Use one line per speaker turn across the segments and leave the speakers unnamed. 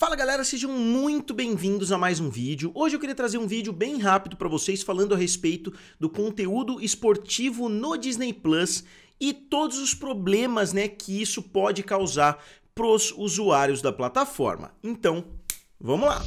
Fala galera, sejam muito bem-vindos a mais um vídeo. Hoje eu queria trazer um vídeo bem rápido para vocês falando a respeito do conteúdo esportivo no Disney Plus e todos os problemas, né, que isso pode causar pros usuários da plataforma. Então, vamos lá.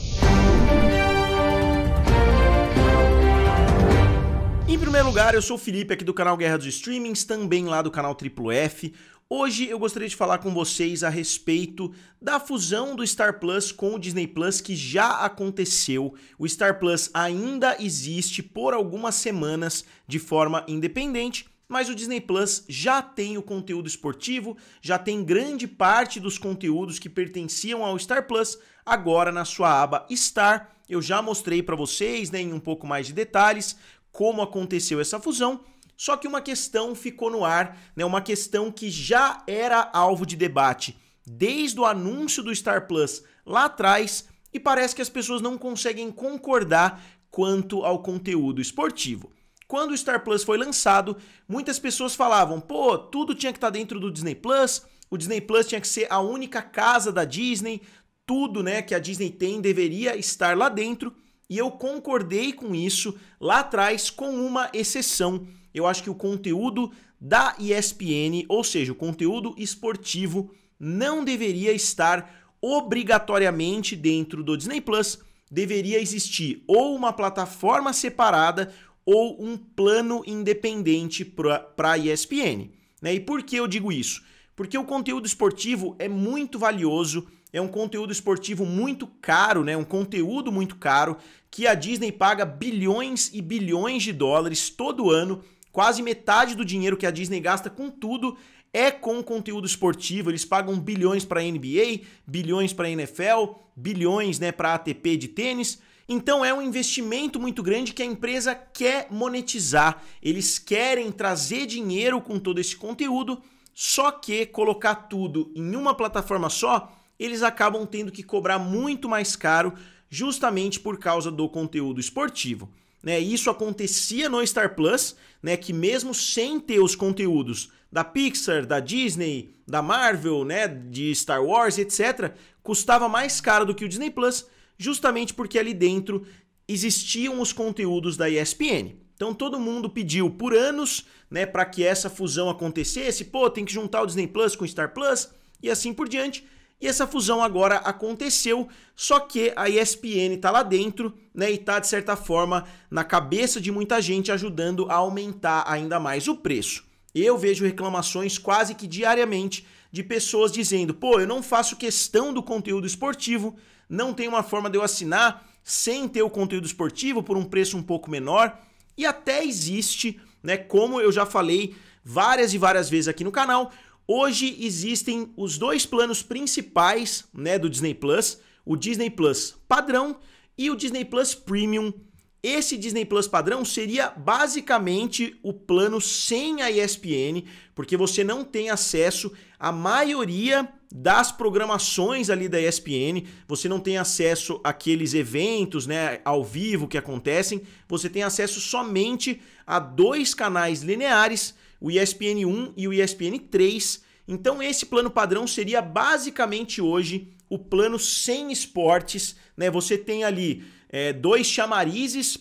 Em primeiro lugar, eu sou o Felipe aqui do canal Guerra dos Streamings, também lá do canal Triplo F. Hoje eu gostaria de falar com vocês a respeito da fusão do Star Plus com o Disney Plus que já aconteceu. O Star Plus ainda existe por algumas semanas de forma independente, mas o Disney Plus já tem o conteúdo esportivo, já tem grande parte dos conteúdos que pertenciam ao Star Plus agora na sua aba Star. Eu já mostrei para vocês, né, em um pouco mais de detalhes, como aconteceu essa fusão só que uma questão ficou no ar, né? Uma questão que já era alvo de debate desde o anúncio do Star Plus lá atrás e parece que as pessoas não conseguem concordar quanto ao conteúdo esportivo. Quando o Star Plus foi lançado, muitas pessoas falavam: "Pô, tudo tinha que estar tá dentro do Disney Plus, o Disney Plus tinha que ser a única casa da Disney, tudo, né, que a Disney tem deveria estar lá dentro". E eu concordei com isso lá atrás com uma exceção eu acho que o conteúdo da ESPN, ou seja, o conteúdo esportivo, não deveria estar obrigatoriamente dentro do Disney Plus. Deveria existir ou uma plataforma separada ou um plano independente para a ESPN. Né? E por que eu digo isso? Porque o conteúdo esportivo é muito valioso, é um conteúdo esportivo muito caro, né? um conteúdo muito caro que a Disney paga bilhões e bilhões de dólares todo ano Quase metade do dinheiro que a Disney gasta com tudo é com conteúdo esportivo. Eles pagam bilhões para a NBA, bilhões para a NFL, bilhões né, para a ATP de tênis. Então é um investimento muito grande que a empresa quer monetizar. Eles querem trazer dinheiro com todo esse conteúdo, só que colocar tudo em uma plataforma só, eles acabam tendo que cobrar muito mais caro justamente por causa do conteúdo esportivo. Né? Isso acontecia no Star Plus, né? que mesmo sem ter os conteúdos da Pixar, da Disney, da Marvel, né? de Star Wars, etc., custava mais caro do que o Disney Plus, justamente porque ali dentro existiam os conteúdos da ESPN. Então todo mundo pediu por anos, né, para que essa fusão acontecesse. Pô, tem que juntar o Disney Plus com o Star Plus e assim por diante. E essa fusão agora aconteceu, só que a ESPN está lá dentro, né, e está de certa forma na cabeça de muita gente ajudando a aumentar ainda mais o preço. Eu vejo reclamações quase que diariamente de pessoas dizendo: "Pô, eu não faço questão do conteúdo esportivo, não tem uma forma de eu assinar sem ter o conteúdo esportivo por um preço um pouco menor". E até existe, né, como eu já falei várias e várias vezes aqui no canal, Hoje existem os dois planos principais, né, do Disney Plus, o Disney Plus padrão e o Disney Plus Premium. Esse Disney Plus padrão seria basicamente o plano sem a ESPN, porque você não tem acesso à maioria das programações ali da ESPN, você não tem acesso àqueles eventos, né, ao vivo que acontecem, você tem acesso somente a dois canais lineares o ESPN 1 e o ESPN 3. Então esse plano padrão seria basicamente hoje o plano sem esportes, né? Você tem ali é, dois chamarizes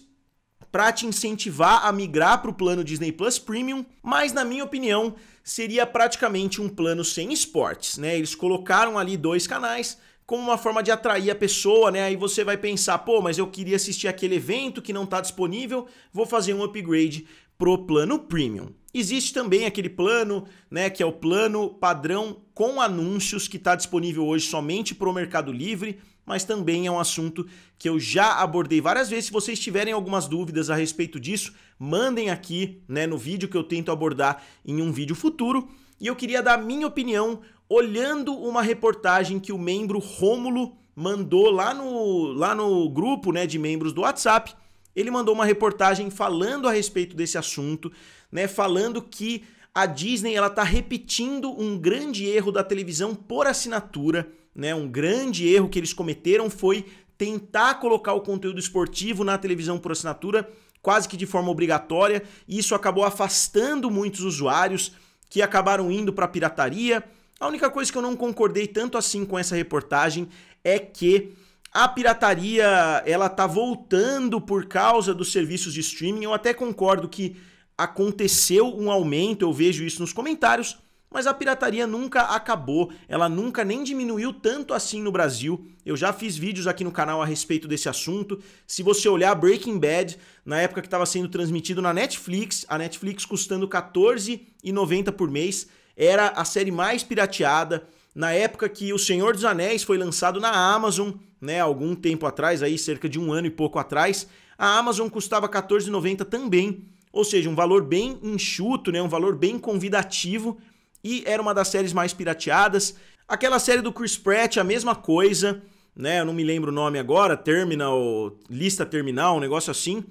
para te incentivar a migrar para o plano Disney Plus Premium, mas na minha opinião seria praticamente um plano sem esportes, né? Eles colocaram ali dois canais como uma forma de atrair a pessoa, né? Aí você vai pensar, pô, mas eu queria assistir aquele evento que não está disponível, vou fazer um upgrade pro plano Premium. Existe também aquele plano, né, que é o plano padrão com anúncios que está disponível hoje somente para o Mercado Livre, mas também é um assunto que eu já abordei várias vezes. Se vocês tiverem algumas dúvidas a respeito disso, mandem aqui, né, no vídeo que eu tento abordar em um vídeo futuro. E eu queria dar a minha opinião olhando uma reportagem que o membro Rômulo mandou lá no, lá no grupo, né, de membros do WhatsApp. Ele mandou uma reportagem falando a respeito desse assunto, né, falando que a Disney ela está repetindo um grande erro da televisão por assinatura, né? Um grande erro que eles cometeram foi tentar colocar o conteúdo esportivo na televisão por assinatura quase que de forma obrigatória, e isso acabou afastando muitos usuários que acabaram indo para pirataria. A única coisa que eu não concordei tanto assim com essa reportagem é que a pirataria ela está voltando por causa dos serviços de streaming. Eu até concordo que aconteceu um aumento, eu vejo isso nos comentários, mas a pirataria nunca acabou, ela nunca nem diminuiu tanto assim no Brasil. Eu já fiz vídeos aqui no canal a respeito desse assunto. Se você olhar Breaking Bad, na época que estava sendo transmitido na Netflix, a Netflix custando R$14,90 por mês, era a série mais pirateada. Na época que O Senhor dos Anéis foi lançado na Amazon, né, algum tempo atrás, aí cerca de um ano e pouco atrás, a Amazon custava R$14,90 também. Ou seja, um valor bem enxuto, né? um valor bem convidativo e era uma das séries mais pirateadas. Aquela série do Chris Pratt, a mesma coisa, né? Eu não me lembro o nome agora, Terminal, Lista Terminal, um negócio assim.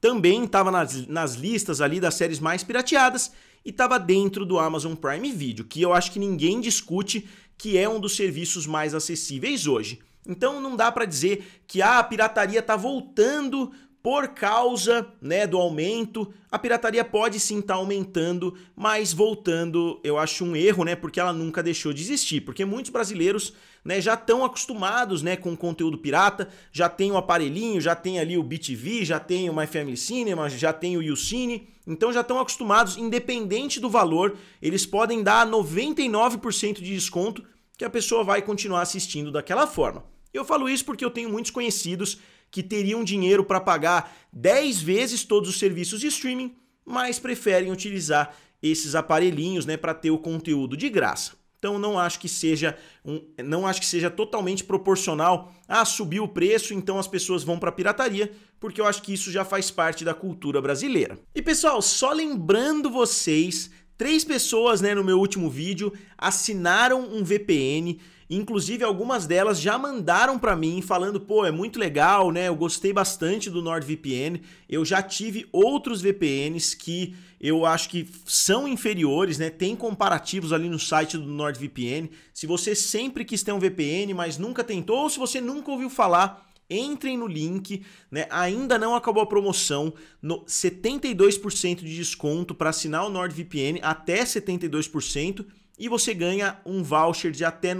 Também estava nas, nas listas ali das séries mais pirateadas e estava dentro do Amazon Prime Video, que eu acho que ninguém discute que é um dos serviços mais acessíveis hoje. Então não dá para dizer que ah, a pirataria está voltando por causa né, do aumento, a pirataria pode sim estar tá aumentando, mas voltando, eu acho um erro, né? Porque ela nunca deixou de existir. Porque muitos brasileiros né, já estão acostumados né, com conteúdo pirata, já tem o aparelhinho, já tem ali o BTV, já tem o My Family Cinema, já tem o YouCine. Então já estão acostumados, independente do valor, eles podem dar 99% de desconto que a pessoa vai continuar assistindo daquela forma. Eu falo isso porque eu tenho muitos conhecidos que teriam dinheiro para pagar 10 vezes todos os serviços de streaming, mas preferem utilizar esses aparelhinhos, né, para ter o conteúdo de graça. Então não acho que seja um, não acho que seja totalmente proporcional a ah, subir o preço, então as pessoas vão para pirataria, porque eu acho que isso já faz parte da cultura brasileira. E pessoal, só lembrando vocês, três pessoas, né, no meu último vídeo assinaram um VPN Inclusive, algumas delas já mandaram para mim falando, pô, é muito legal, né? Eu gostei bastante do NordVPN. Eu já tive outros VPNs que eu acho que são inferiores, né? Tem comparativos ali no site do NordVPN. Se você sempre quis ter um VPN, mas nunca tentou, ou se você nunca ouviu falar, Entrem no link, né? Ainda não acabou a promoção, no 72% de desconto para assinar o NordVPN até 72% e você ganha um voucher de até R$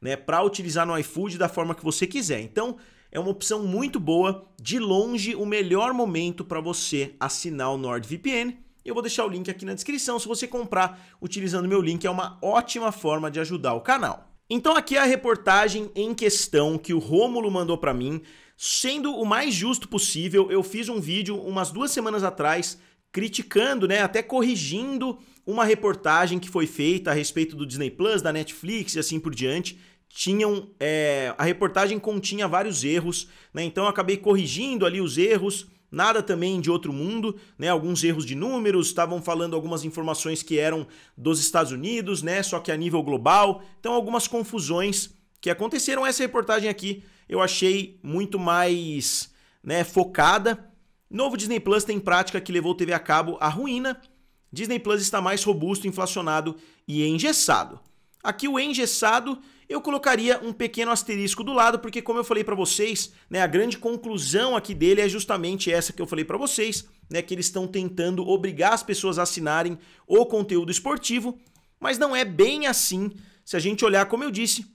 né, para utilizar no iFood da forma que você quiser. Então, é uma opção muito boa, de longe o melhor momento para você assinar o NordVPN. Eu vou deixar o link aqui na descrição. Se você comprar utilizando meu link, é uma ótima forma de ajudar o canal. Então aqui é a reportagem em questão que o Rômulo mandou para mim. Sendo o mais justo possível, eu fiz um vídeo umas duas semanas atrás criticando, né, até corrigindo uma reportagem que foi feita a respeito do Disney Plus, da Netflix e assim por diante, tinham é, a reportagem continha vários erros, né? Então eu acabei corrigindo ali os erros, nada também de outro mundo, né? Alguns erros de números, estavam falando algumas informações que eram dos Estados Unidos, né? Só que a nível global, então algumas confusões que aconteceram. Essa reportagem aqui eu achei muito mais, né? Focada. Novo Disney Plus tem prática que levou TV a cabo à ruína Disney Plus está mais robusto, inflacionado e engessado. Aqui o engessado eu colocaria um pequeno asterisco do lado, porque como eu falei para vocês, né, a grande conclusão aqui dele é justamente essa que eu falei para vocês, né, que eles estão tentando obrigar as pessoas a assinarem o conteúdo esportivo, mas não é bem assim. Se a gente olhar, como eu disse,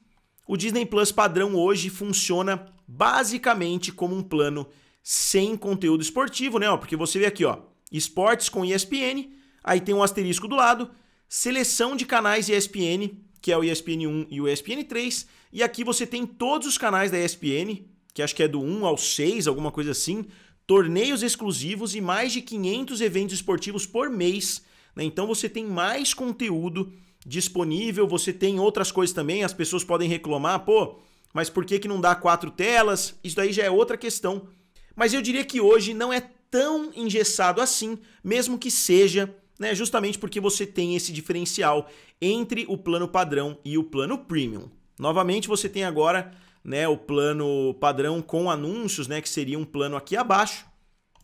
o Disney Plus padrão hoje funciona basicamente como um plano sem conteúdo esportivo, né? Ó, porque você vê aqui, ó, esportes com ESPN, Aí tem um asterisco do lado, seleção de canais ESPN, que é o ESPN 1 e o ESPN 3. E aqui você tem todos os canais da ESPN, que acho que é do 1 ao 6, alguma coisa assim, torneios exclusivos e mais de 500 eventos esportivos por mês. Né? Então você tem mais conteúdo disponível, você tem outras coisas também, as pessoas podem reclamar, pô, mas por que, que não dá quatro telas? Isso daí já é outra questão. Mas eu diria que hoje não é tão engessado assim, mesmo que seja né? Justamente porque você tem esse diferencial entre o plano padrão e o plano premium. Novamente, você tem agora né, o plano padrão com anúncios, né, que seria um plano aqui abaixo,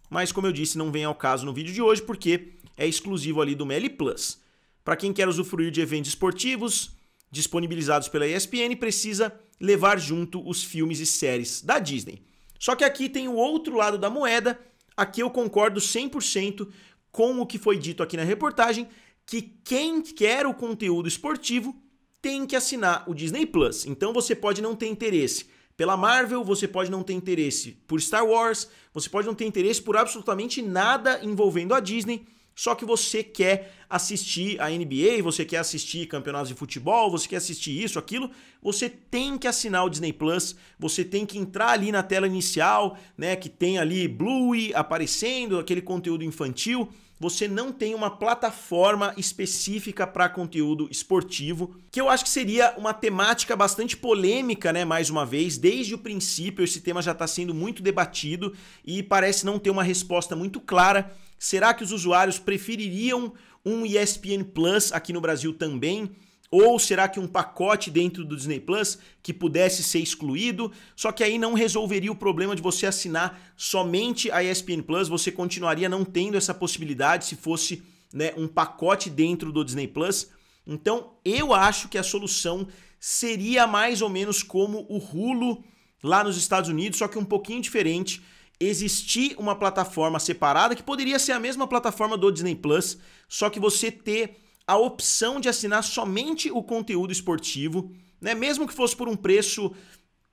mas como eu disse, não vem ao caso no vídeo de hoje porque é exclusivo ali do Meli Plus. Para quem quer usufruir de eventos esportivos disponibilizados pela ESPN, precisa levar junto os filmes e séries da Disney. Só que aqui tem o outro lado da moeda, aqui eu concordo 100% com o que foi dito aqui na reportagem, que quem quer o conteúdo esportivo tem que assinar o Disney Plus. Então você pode não ter interesse pela Marvel, você pode não ter interesse por Star Wars, você pode não ter interesse por absolutamente nada envolvendo a Disney, só que você quer assistir a NBA, você quer assistir campeonatos de futebol, você quer assistir isso, aquilo, você tem que assinar o Disney Plus, você tem que entrar ali na tela inicial, né, que tem ali Bluey aparecendo, aquele conteúdo infantil. Você não tem uma plataforma específica para conteúdo esportivo, que eu acho que seria uma temática bastante polêmica, né, mais uma vez, desde o princípio esse tema já está sendo muito debatido e parece não ter uma resposta muito clara Será que os usuários prefeririam um ESPN Plus aqui no Brasil também? Ou será que um pacote dentro do Disney Plus que pudesse ser excluído? Só que aí não resolveria o problema de você assinar somente a ESPN Plus, você continuaria não tendo essa possibilidade se fosse né, um pacote dentro do Disney Plus. Então eu acho que a solução seria mais ou menos como o Hulu lá nos Estados Unidos, só que um pouquinho diferente existir uma plataforma separada que poderia ser a mesma plataforma do Disney Plus, só que você ter a opção de assinar somente o conteúdo esportivo, né? Mesmo que fosse por um preço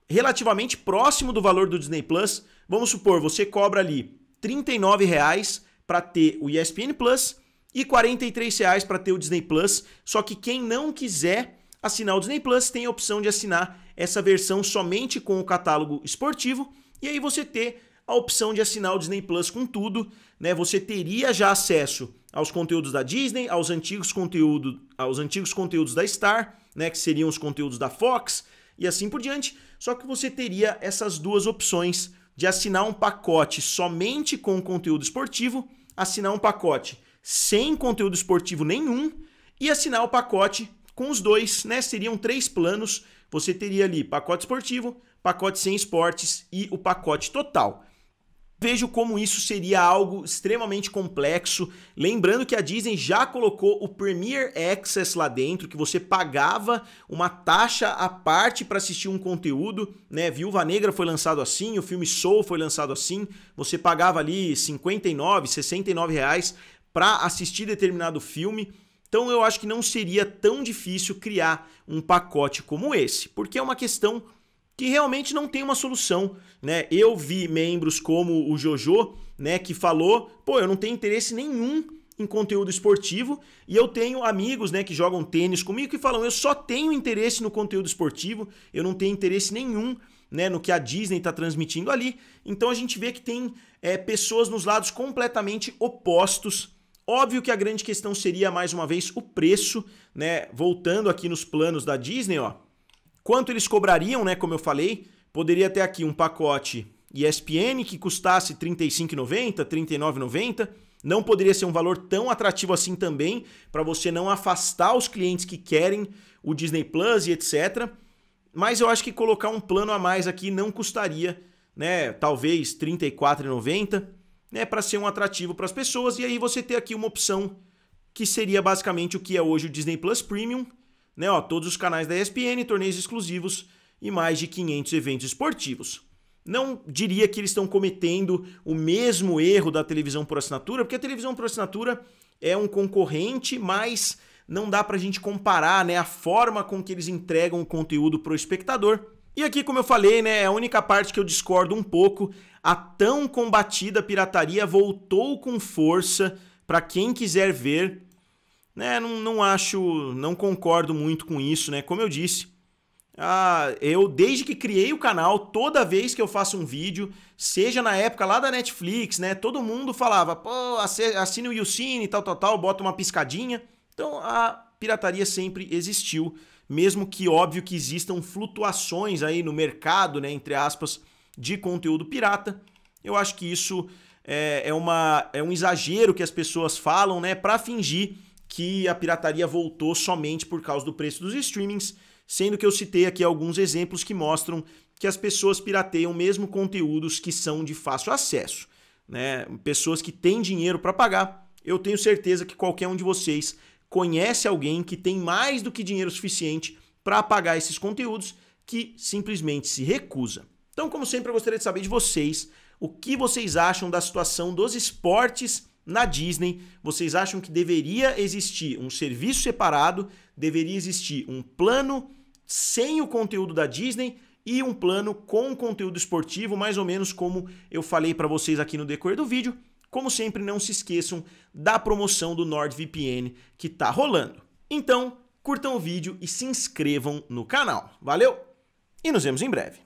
relativamente próximo do valor do Disney Plus, vamos supor, você cobra ali R$ reais para ter o ESPN Plus e R$ reais para ter o Disney Plus, só que quem não quiser assinar o Disney Plus tem a opção de assinar essa versão somente com o catálogo esportivo e aí você ter a opção de assinar o Disney Plus com tudo, né? Você teria já acesso aos conteúdos da Disney, aos antigos conteúdos, aos antigos conteúdos da Star, né, que seriam os conteúdos da Fox e assim por diante, só que você teria essas duas opções de assinar um pacote somente com conteúdo esportivo, assinar um pacote sem conteúdo esportivo nenhum e assinar o pacote com os dois, né? Seriam três planos. Você teria ali pacote esportivo, pacote sem esportes e o pacote total. Vejo como isso seria algo extremamente complexo. Lembrando que a Disney já colocou o Premier Access lá dentro, que você pagava uma taxa à parte para assistir um conteúdo, né? Viúva Negra foi lançado assim, o filme Soul foi lançado assim. Você pagava ali 59, 69 reais para assistir determinado filme. Então eu acho que não seria tão difícil criar um pacote como esse, porque é uma questão que realmente não tem uma solução, né? Eu vi membros como o Jojo, né, que falou: "Pô, eu não tenho interesse nenhum em conteúdo esportivo e eu tenho amigos, né, que jogam tênis comigo que falam: "Eu só tenho interesse no conteúdo esportivo, eu não tenho interesse nenhum né, no que a Disney está transmitindo ali. Então a gente vê que tem é, pessoas nos lados completamente opostos. Óbvio que a grande questão seria, mais uma vez, o preço, né? Voltando aqui nos planos da Disney, ó. Quanto eles cobrariam, né? Como eu falei, poderia ter aqui um pacote ESPN que custasse R$ 35,90, R$ 39,90. Não poderia ser um valor tão atrativo assim também, para você não afastar os clientes que querem o Disney Plus e etc. Mas eu acho que colocar um plano a mais aqui não custaria, né? Talvez R$ 34,90, né? Para ser um atrativo para as pessoas. E aí você ter aqui uma opção que seria basicamente o que é hoje o Disney Plus Premium né? Ó, todos os canais da ESPN, torneios exclusivos e mais de 500 eventos esportivos. Não diria que eles estão cometendo o mesmo erro da televisão por assinatura, porque a televisão por assinatura é um concorrente, mas não dá para a gente comparar né, a forma com que eles entregam o conteúdo para o espectador. E aqui, como eu falei, né, é a única parte que eu discordo um pouco, a tão combatida pirataria voltou com força para quem quiser ver né, não, não acho, não concordo muito com isso, né? Como eu disse, ah, eu desde que criei o canal, toda vez que eu faço um vídeo, seja na época lá da Netflix, né? Todo mundo falava, pô, assine o YouCine, tal, tal, tal, bota uma piscadinha. Então a pirataria sempre existiu, mesmo que óbvio que existam flutuações aí no mercado, né? Entre aspas, de conteúdo pirata. Eu acho que isso é, é, uma, é um exagero que as pessoas falam, né? Para fingir que a pirataria voltou somente por causa do preço dos streamings, sendo que eu citei aqui alguns exemplos que mostram que as pessoas pirateiam mesmo conteúdos que são de fácil acesso. Né? Pessoas que têm dinheiro para pagar. Eu tenho certeza que qualquer um de vocês conhece alguém que tem mais do que dinheiro suficiente para pagar esses conteúdos que simplesmente se recusa. Então, como sempre, eu gostaria de saber de vocês o que vocês acham da situação dos esportes na Disney, vocês acham que deveria existir um serviço separado, deveria existir um plano sem o conteúdo da Disney e um plano com conteúdo esportivo, mais ou menos como eu falei para vocês aqui no decorrer do vídeo. Como sempre, não se esqueçam da promoção do NordVPN que está rolando. Então, curtam o vídeo e se inscrevam no canal. Valeu! E nos vemos em breve.